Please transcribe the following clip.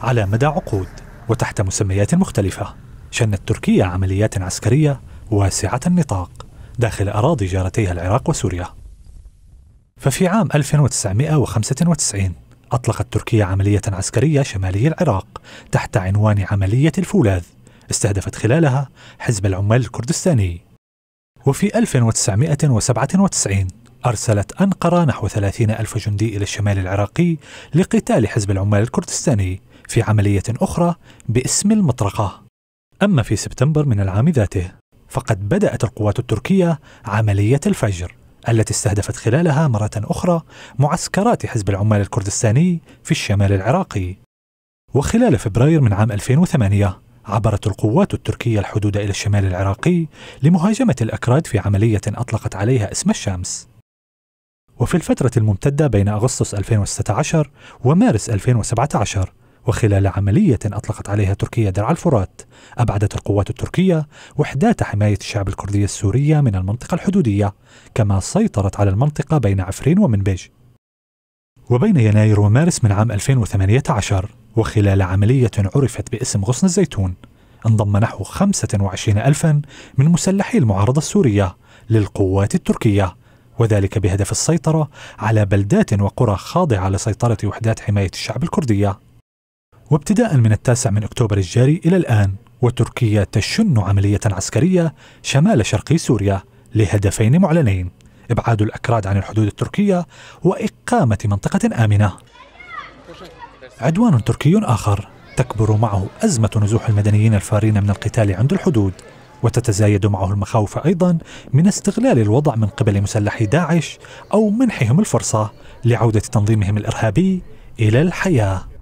على مدى عقود وتحت مسميات مختلفة شنت تركيا عمليات عسكرية واسعة النطاق داخل أراضي جارتيها العراق وسوريا ففي عام 1995 أطلقت تركيا عملية عسكرية شمالي العراق تحت عنوان عملية الفولاذ استهدفت خلالها حزب العمال الكردستاني وفي 1997 أرسلت أنقرة نحو 30 ألف جندي إلى الشمال العراقي لقتال حزب العمال الكردستاني في عملية أخرى باسم المطرقة أما في سبتمبر من العام ذاته فقد بدأت القوات التركية عملية الفجر التي استهدفت خلالها مرة أخرى معسكرات حزب العمال الكردستاني في الشمال العراقي وخلال فبراير من عام 2008 عبرت القوات التركية الحدود إلى الشمال العراقي لمهاجمة الأكراد في عملية أطلقت عليها اسم الشمس وفي الفترة الممتدة بين أغسطس 2016 ومارس 2017 وخلال عملية أطلقت عليها تركيا درع الفرات أبعدت القوات التركية وحدات حماية الشعب الكردي السورية من المنطقة الحدودية كما سيطرت على المنطقة بين عفرين ومنبج وبين يناير ومارس من عام 2018 وخلال عملية عرفت باسم غصن الزيتون انضم نحو 25 ألفا من مسلحي المعارضة السورية للقوات التركية وذلك بهدف السيطرة على بلدات وقرى خاضعة لسيطرة وحدات حماية الشعب الكردية وابتداء من التاسع من أكتوبر الجاري إلى الآن وتركيا تشن عملية عسكرية شمال شرق سوريا لهدفين معلنين إبعاد الأكراد عن الحدود التركية وإقامة منطقة آمنة عدوان تركي آخر تكبر معه أزمة نزوح المدنيين الفارين من القتال عند الحدود وتتزايد معه المخاوف أيضا من استغلال الوضع من قبل مسلحي داعش أو منحهم الفرصة لعودة تنظيمهم الإرهابي إلى الحياة